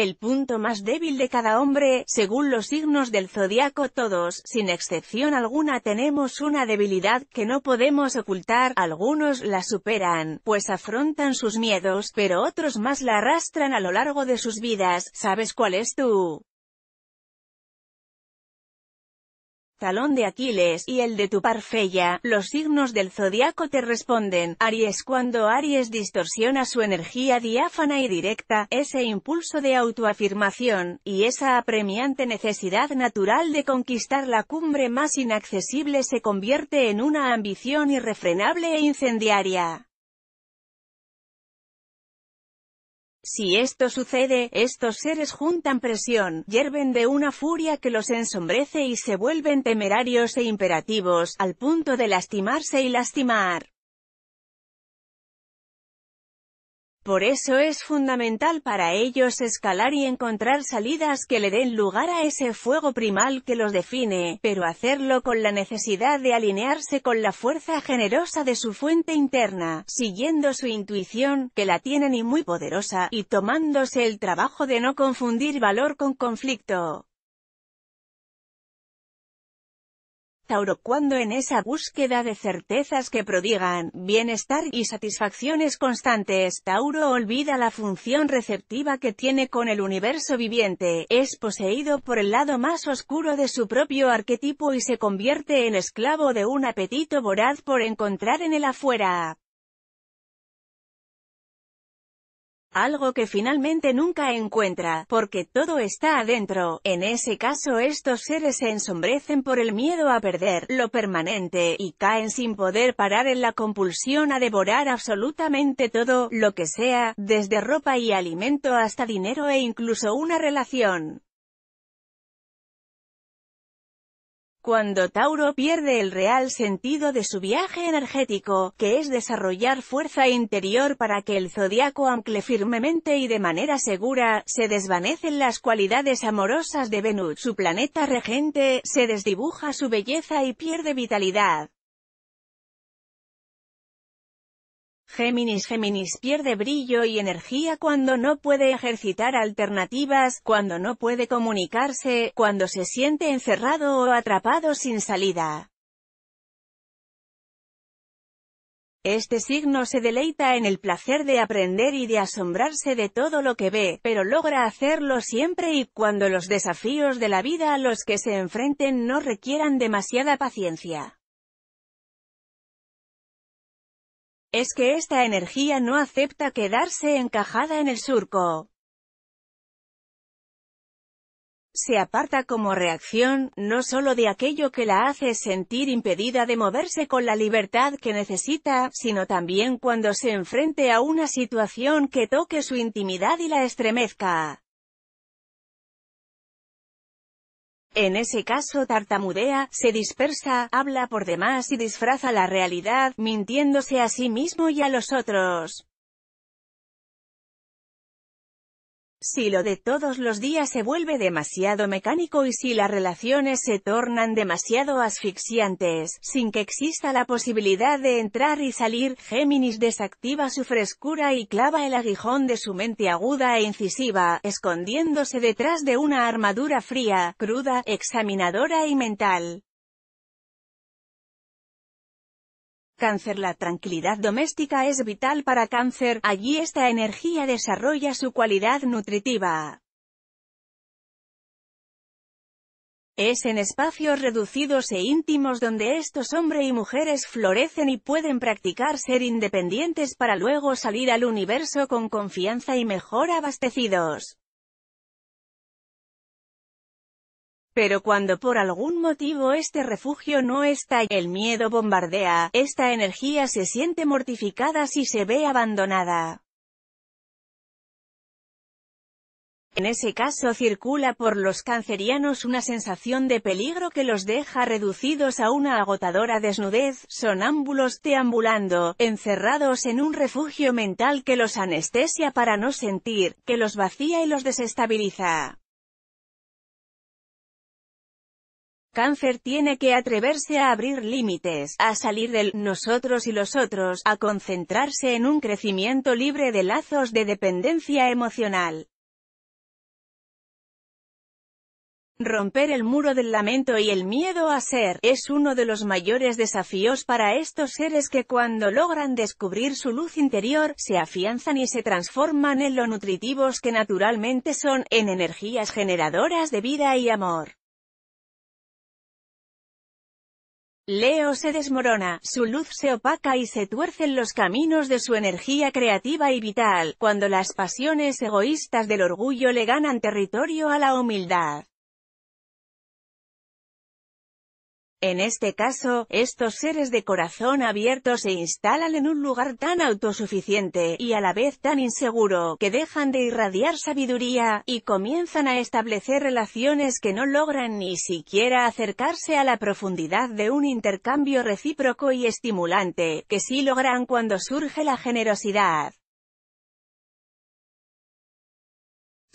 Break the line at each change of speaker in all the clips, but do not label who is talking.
El punto más débil de cada hombre, según los signos del zodiaco todos, sin excepción alguna tenemos una debilidad que no podemos ocultar, algunos la superan, pues afrontan sus miedos, pero otros más la arrastran a lo largo de sus vidas, ¿sabes cuál es tú? talón de Aquiles y el de tu parfella, los signos del zodiaco te responden, Aries cuando Aries distorsiona su energía diáfana y directa, ese impulso de autoafirmación, y esa apremiante necesidad natural de conquistar la cumbre más inaccesible se convierte en una ambición irrefrenable e incendiaria. Si esto sucede, estos seres juntan presión, hierven de una furia que los ensombrece y se vuelven temerarios e imperativos, al punto de lastimarse y lastimar. Por eso es fundamental para ellos escalar y encontrar salidas que le den lugar a ese fuego primal que los define, pero hacerlo con la necesidad de alinearse con la fuerza generosa de su fuente interna, siguiendo su intuición, que la tienen y muy poderosa, y tomándose el trabajo de no confundir valor con conflicto. Tauro cuando en esa búsqueda de certezas que prodigan bienestar y satisfacciones constantes, Tauro olvida la función receptiva que tiene con el universo viviente, es poseído por el lado más oscuro de su propio arquetipo y se convierte en esclavo de un apetito voraz por encontrar en el afuera. algo que finalmente nunca encuentra, porque todo está adentro. En ese caso estos seres se ensombrecen por el miedo a perder lo permanente, y caen sin poder parar en la compulsión a devorar absolutamente todo, lo que sea, desde ropa y alimento hasta dinero e incluso una relación. Cuando Tauro pierde el real sentido de su viaje energético, que es desarrollar fuerza interior para que el zodiaco ancle firmemente y de manera segura, se desvanecen las cualidades amorosas de Venus, su planeta regente, se desdibuja su belleza y pierde vitalidad. Géminis Géminis pierde brillo y energía cuando no puede ejercitar alternativas, cuando no puede comunicarse, cuando se siente encerrado o atrapado sin salida. Este signo se deleita en el placer de aprender y de asombrarse de todo lo que ve, pero logra hacerlo siempre y cuando los desafíos de la vida a los que se enfrenten no requieran demasiada paciencia. Es que esta energía no acepta quedarse encajada en el surco. Se aparta como reacción, no solo de aquello que la hace sentir impedida de moverse con la libertad que necesita, sino también cuando se enfrente a una situación que toque su intimidad y la estremezca. En ese caso tartamudea, se dispersa, habla por demás y disfraza la realidad, mintiéndose a sí mismo y a los otros. Si lo de todos los días se vuelve demasiado mecánico y si las relaciones se tornan demasiado asfixiantes, sin que exista la posibilidad de entrar y salir, Géminis desactiva su frescura y clava el aguijón de su mente aguda e incisiva, escondiéndose detrás de una armadura fría, cruda, examinadora y mental. Cáncer La tranquilidad doméstica es vital para cáncer, allí esta energía desarrolla su cualidad nutritiva. Es en espacios reducidos e íntimos donde estos hombres y mujeres florecen y pueden practicar ser independientes para luego salir al universo con confianza y mejor abastecidos. Pero cuando por algún motivo este refugio no está, el miedo bombardea, esta energía se siente mortificada si se ve abandonada. En ese caso circula por los cancerianos una sensación de peligro que los deja reducidos a una agotadora desnudez, sonámbulos deambulando, encerrados en un refugio mental que los anestesia para no sentir, que los vacía y los desestabiliza. cáncer tiene que atreverse a abrir límites, a salir del nosotros y los otros, a concentrarse en un crecimiento libre de lazos de dependencia emocional. Romper el muro del lamento y el miedo a ser, es uno de los mayores desafíos para estos seres que cuando logran descubrir su luz interior, se afianzan y se transforman en lo nutritivos que naturalmente son, en energías generadoras de vida y amor. Leo se desmorona, su luz se opaca y se tuercen los caminos de su energía creativa y vital, cuando las pasiones egoístas del orgullo le ganan territorio a la humildad. En este caso, estos seres de corazón abierto se instalan en un lugar tan autosuficiente, y a la vez tan inseguro, que dejan de irradiar sabiduría, y comienzan a establecer relaciones que no logran ni siquiera acercarse a la profundidad de un intercambio recíproco y estimulante, que sí logran cuando surge la generosidad.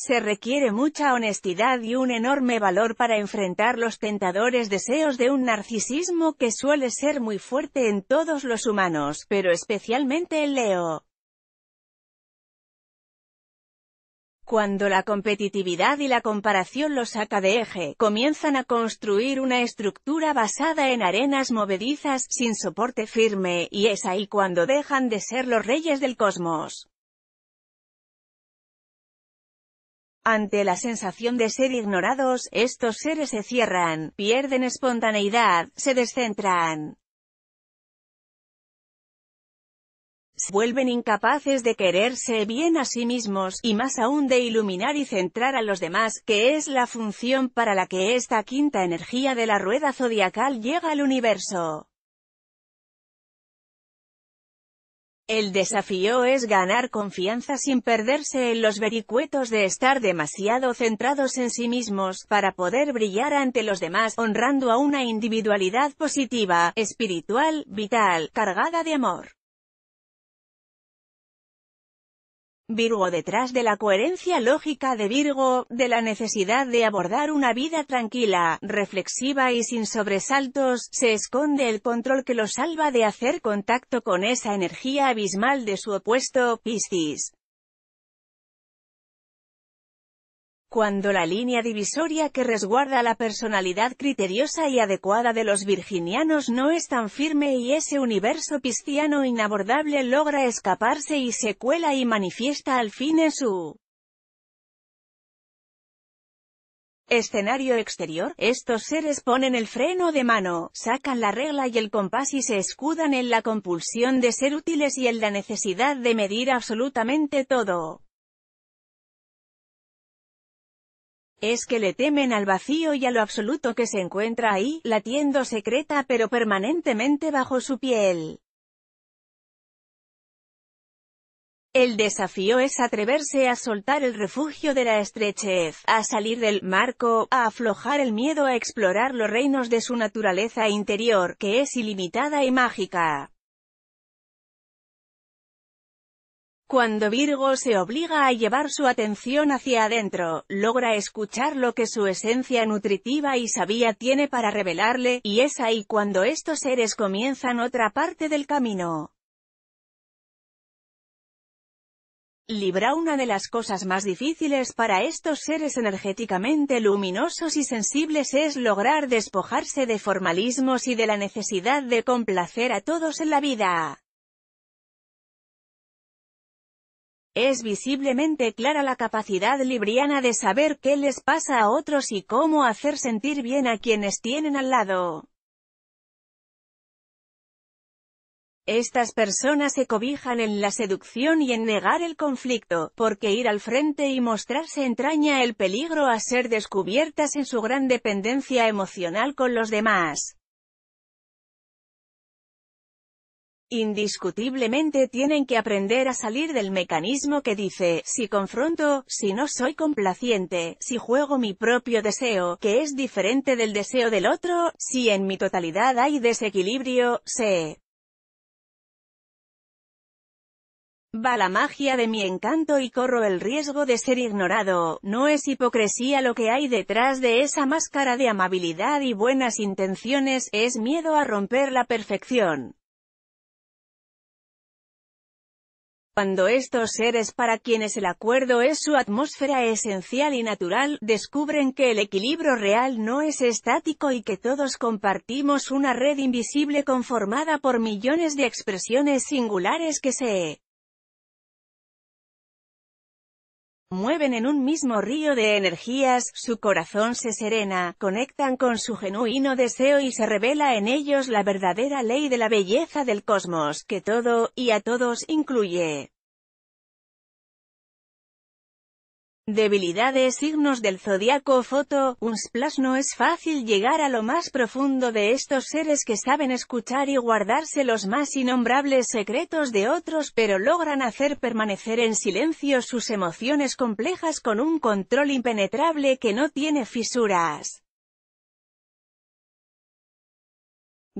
Se requiere mucha honestidad y un enorme valor para enfrentar los tentadores deseos de un narcisismo que suele ser muy fuerte en todos los humanos, pero especialmente en Leo. Cuando la competitividad y la comparación los saca de eje, comienzan a construir una estructura basada en arenas movedizas, sin soporte firme, y es ahí cuando dejan de ser los reyes del cosmos. Ante la sensación de ser ignorados, estos seres se cierran, pierden espontaneidad, se descentran. Se vuelven incapaces de quererse bien a sí mismos, y más aún de iluminar y centrar a los demás, que es la función para la que esta quinta energía de la rueda zodiacal llega al universo. El desafío es ganar confianza sin perderse en los vericuetos de estar demasiado centrados en sí mismos, para poder brillar ante los demás, honrando a una individualidad positiva, espiritual, vital, cargada de amor. Virgo detrás de la coherencia lógica de Virgo, de la necesidad de abordar una vida tranquila, reflexiva y sin sobresaltos, se esconde el control que lo salva de hacer contacto con esa energía abismal de su opuesto, Piscis. cuando la línea divisoria que resguarda la personalidad criteriosa y adecuada de los virginianos no es tan firme y ese universo pisciano inabordable logra escaparse y se cuela y manifiesta al fin en su escenario exterior, estos seres ponen el freno de mano, sacan la regla y el compás y se escudan en la compulsión de ser útiles y en la necesidad de medir absolutamente todo. Es que le temen al vacío y a lo absoluto que se encuentra ahí, latiendo secreta pero permanentemente bajo su piel. El desafío es atreverse a soltar el refugio de la estrechez, a salir del marco, a aflojar el miedo a explorar los reinos de su naturaleza interior, que es ilimitada y mágica. Cuando Virgo se obliga a llevar su atención hacia adentro, logra escuchar lo que su esencia nutritiva y sabia tiene para revelarle, y es ahí cuando estos seres comienzan otra parte del camino. Libra una de las cosas más difíciles para estos seres energéticamente luminosos y sensibles es lograr despojarse de formalismos y de la necesidad de complacer a todos en la vida. Es visiblemente clara la capacidad libriana de saber qué les pasa a otros y cómo hacer sentir bien a quienes tienen al lado. Estas personas se cobijan en la seducción y en negar el conflicto, porque ir al frente y mostrarse entraña el peligro a ser descubiertas en su gran dependencia emocional con los demás. Indiscutiblemente tienen que aprender a salir del mecanismo que dice, si confronto, si no soy complaciente, si juego mi propio deseo, que es diferente del deseo del otro, si en mi totalidad hay desequilibrio, se va la magia de mi encanto y corro el riesgo de ser ignorado, no es hipocresía lo que hay detrás de esa máscara de amabilidad y buenas intenciones, es miedo a romper la perfección. Cuando estos seres para quienes el acuerdo es su atmósfera esencial y natural, descubren que el equilibrio real no es estático y que todos compartimos una red invisible conformada por millones de expresiones singulares que se mueven en un mismo río de energías, su corazón se serena, conectan con su genuino deseo y se revela en ellos la verdadera ley de la belleza del cosmos, que todo, y a todos, incluye. Debilidades signos del zodiaco foto, splash no es fácil llegar a lo más profundo de estos seres que saben escuchar y guardarse los más innombrables secretos de otros pero logran hacer permanecer en silencio sus emociones complejas con un control impenetrable que no tiene fisuras.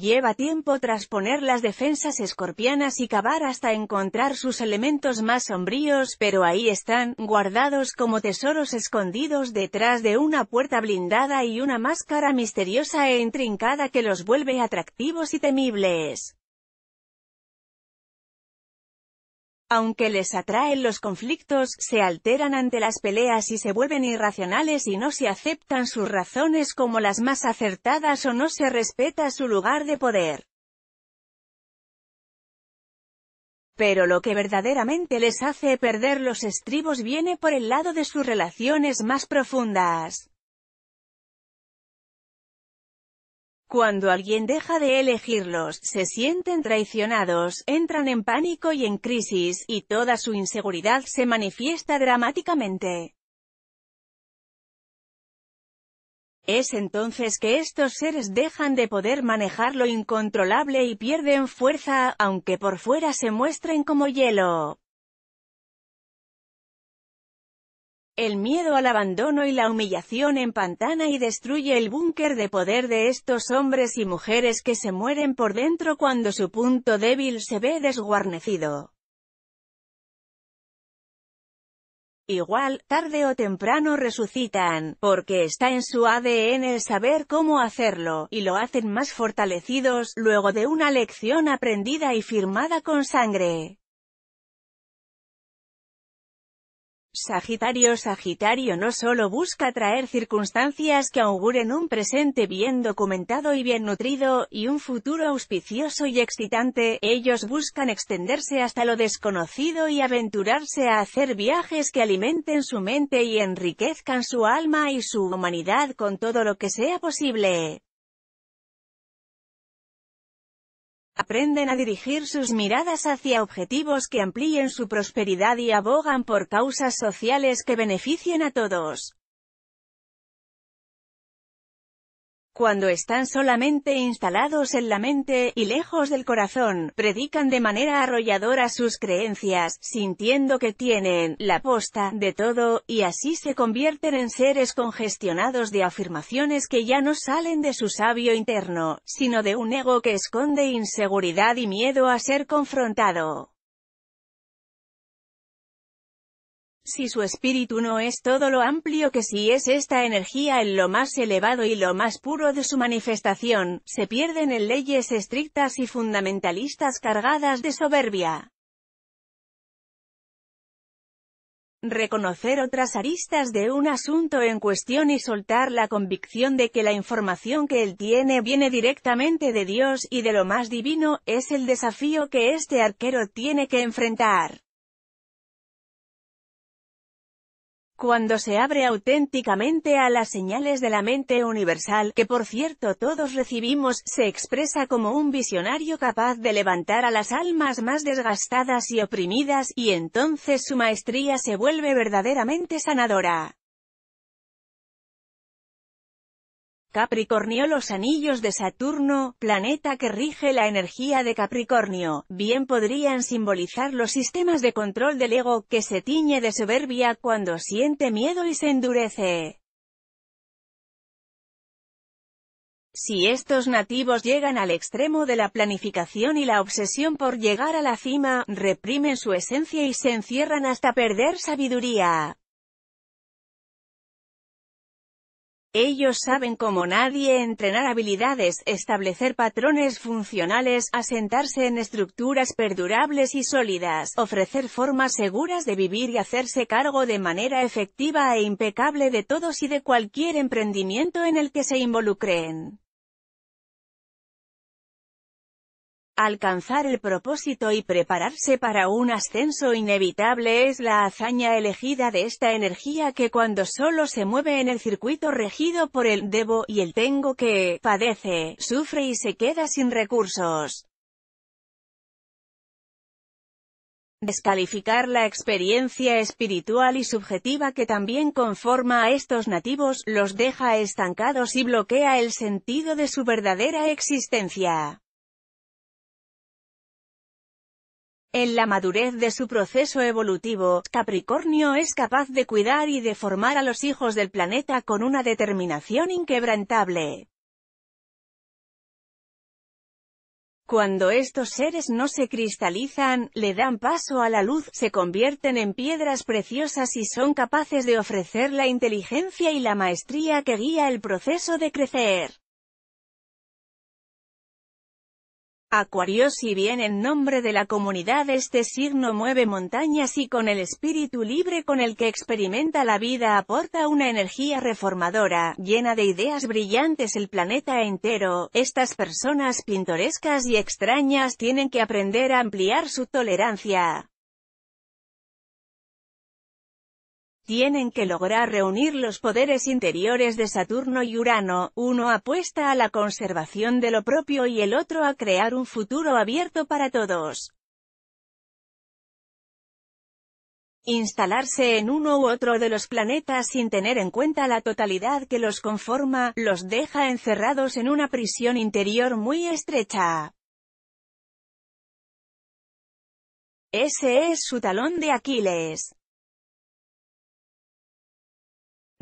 Lleva tiempo trasponer las defensas escorpianas y cavar hasta encontrar sus elementos más sombríos, pero ahí están, guardados como tesoros escondidos detrás de una puerta blindada y una máscara misteriosa e intrincada que los vuelve atractivos y temibles. Aunque les atraen los conflictos, se alteran ante las peleas y se vuelven irracionales y no se aceptan sus razones como las más acertadas o no se respeta su lugar de poder. Pero lo que verdaderamente les hace perder los estribos viene por el lado de sus relaciones más profundas. Cuando alguien deja de elegirlos, se sienten traicionados, entran en pánico y en crisis, y toda su inseguridad se manifiesta dramáticamente. Es entonces que estos seres dejan de poder manejar lo incontrolable y pierden fuerza, aunque por fuera se muestren como hielo. el miedo al abandono y la humillación empantana y destruye el búnker de poder de estos hombres y mujeres que se mueren por dentro cuando su punto débil se ve desguarnecido. Igual, tarde o temprano resucitan, porque está en su ADN el saber cómo hacerlo, y lo hacen más fortalecidos, luego de una lección aprendida y firmada con sangre. Sagitario Sagitario no solo busca traer circunstancias que auguren un presente bien documentado y bien nutrido, y un futuro auspicioso y excitante, ellos buscan extenderse hasta lo desconocido y aventurarse a hacer viajes que alimenten su mente y enriquezcan su alma y su humanidad con todo lo que sea posible. aprenden a dirigir sus miradas hacia objetivos que amplíen su prosperidad y abogan por causas sociales que beneficien a todos. Cuando están solamente instalados en la mente, y lejos del corazón, predican de manera arrolladora sus creencias, sintiendo que tienen, la posta, de todo, y así se convierten en seres congestionados de afirmaciones que ya no salen de su sabio interno, sino de un ego que esconde inseguridad y miedo a ser confrontado. Si su espíritu no es todo lo amplio que si es esta energía en lo más elevado y lo más puro de su manifestación, se pierden en leyes estrictas y fundamentalistas cargadas de soberbia. Reconocer otras aristas de un asunto en cuestión y soltar la convicción de que la información que él tiene viene directamente de Dios y de lo más divino, es el desafío que este arquero tiene que enfrentar. cuando se abre auténticamente a las señales de la mente universal, que por cierto todos recibimos, se expresa como un visionario capaz de levantar a las almas más desgastadas y oprimidas, y entonces su maestría se vuelve verdaderamente sanadora. Capricornio Los anillos de Saturno, planeta que rige la energía de Capricornio, bien podrían simbolizar los sistemas de control del ego, que se tiñe de soberbia cuando siente miedo y se endurece. Si estos nativos llegan al extremo de la planificación y la obsesión por llegar a la cima, reprimen su esencia y se encierran hasta perder sabiduría. Ellos saben como nadie entrenar habilidades, establecer patrones funcionales, asentarse en estructuras perdurables y sólidas, ofrecer formas seguras de vivir y hacerse cargo de manera efectiva e impecable de todos y de cualquier emprendimiento en el que se involucren. Alcanzar el propósito y prepararse para un ascenso inevitable es la hazaña elegida de esta energía que cuando solo se mueve en el circuito regido por el «debo» y el «tengo que», padece, sufre y se queda sin recursos. Descalificar la experiencia espiritual y subjetiva que también conforma a estos nativos, los deja estancados y bloquea el sentido de su verdadera existencia. En la madurez de su proceso evolutivo, Capricornio es capaz de cuidar y de formar a los hijos del planeta con una determinación inquebrantable. Cuando estos seres no se cristalizan, le dan paso a la luz, se convierten en piedras preciosas y son capaces de ofrecer la inteligencia y la maestría que guía el proceso de crecer. Acuario si bien en nombre de la comunidad este signo mueve montañas y con el espíritu libre con el que experimenta la vida aporta una energía reformadora, llena de ideas brillantes el planeta entero, estas personas pintorescas y extrañas tienen que aprender a ampliar su tolerancia. Tienen que lograr reunir los poderes interiores de Saturno y Urano, uno apuesta a la conservación de lo propio y el otro a crear un futuro abierto para todos. Instalarse en uno u otro de los planetas sin tener en cuenta la totalidad que los conforma, los deja encerrados en una prisión interior muy estrecha. Ese es su talón de Aquiles.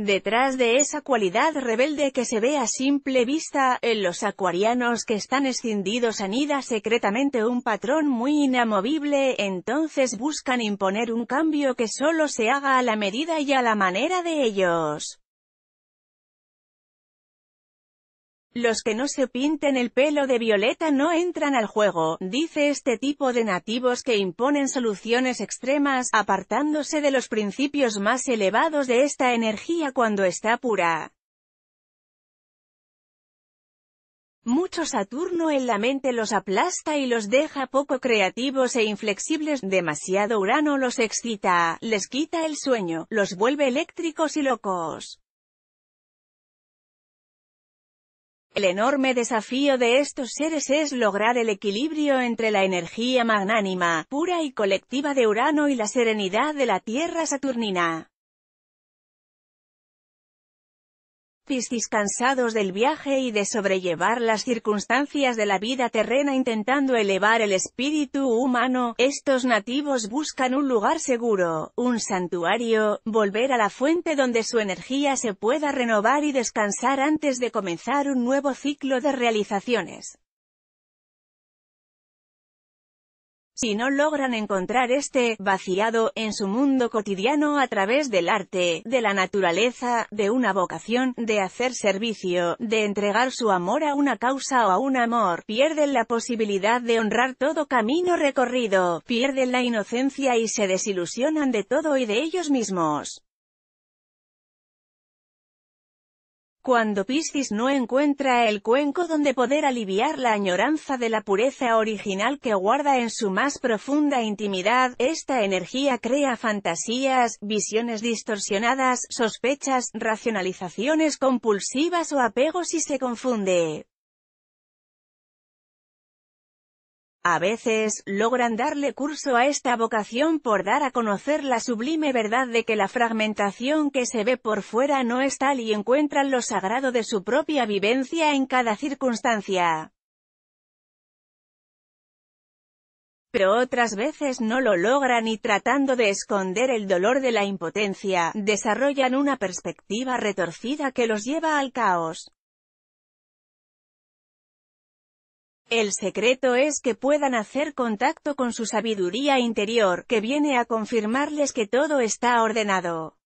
Detrás de esa cualidad rebelde que se ve a simple vista, en los acuarianos que están escindidos anida secretamente un patrón muy inamovible, entonces buscan imponer un cambio que solo se haga a la medida y a la manera de ellos. Los que no se pinten el pelo de violeta no entran al juego, dice este tipo de nativos que imponen soluciones extremas, apartándose de los principios más elevados de esta energía cuando está pura. Mucho Saturno en la mente los aplasta y los deja poco creativos e inflexibles, demasiado Urano los excita, les quita el sueño, los vuelve eléctricos y locos. El enorme desafío de estos seres es lograr el equilibrio entre la energía magnánima, pura y colectiva de Urano y la serenidad de la Tierra Saturnina. Piscis cansados del viaje y de sobrellevar las circunstancias de la vida terrena intentando elevar el espíritu humano, estos nativos buscan un lugar seguro, un santuario, volver a la fuente donde su energía se pueda renovar y descansar antes de comenzar un nuevo ciclo de realizaciones. Si no logran encontrar este vaciado en su mundo cotidiano a través del arte, de la naturaleza, de una vocación, de hacer servicio, de entregar su amor a una causa o a un amor, pierden la posibilidad de honrar todo camino recorrido, pierden la inocencia y se desilusionan de todo y de ellos mismos. Cuando Piscis no encuentra el cuenco donde poder aliviar la añoranza de la pureza original que guarda en su más profunda intimidad, esta energía crea fantasías, visiones distorsionadas, sospechas, racionalizaciones compulsivas o apegos y se confunde A veces, logran darle curso a esta vocación por dar a conocer la sublime verdad de que la fragmentación que se ve por fuera no es tal y encuentran lo sagrado de su propia vivencia en cada circunstancia. pero otras veces no lo logran y tratando de esconder el dolor de la impotencia, desarrollan una perspectiva retorcida que los lleva al caos. El secreto es que puedan hacer contacto con su sabiduría interior, que viene a confirmarles que todo está ordenado.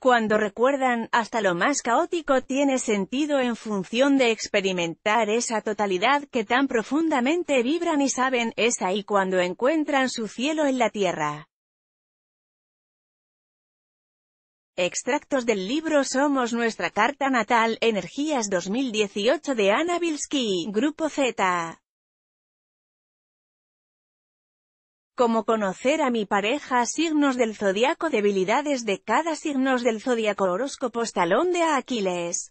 Cuando recuerdan, hasta lo más caótico tiene sentido en función de experimentar esa totalidad que tan profundamente vibran y saben, es ahí cuando encuentran su cielo en la tierra. Extractos del libro Somos nuestra carta natal, Energías 2018 de Ana Grupo Z. Como conocer a mi pareja signos del zodiaco debilidades de cada signos del zodiaco Horóscopo talón de Aquiles.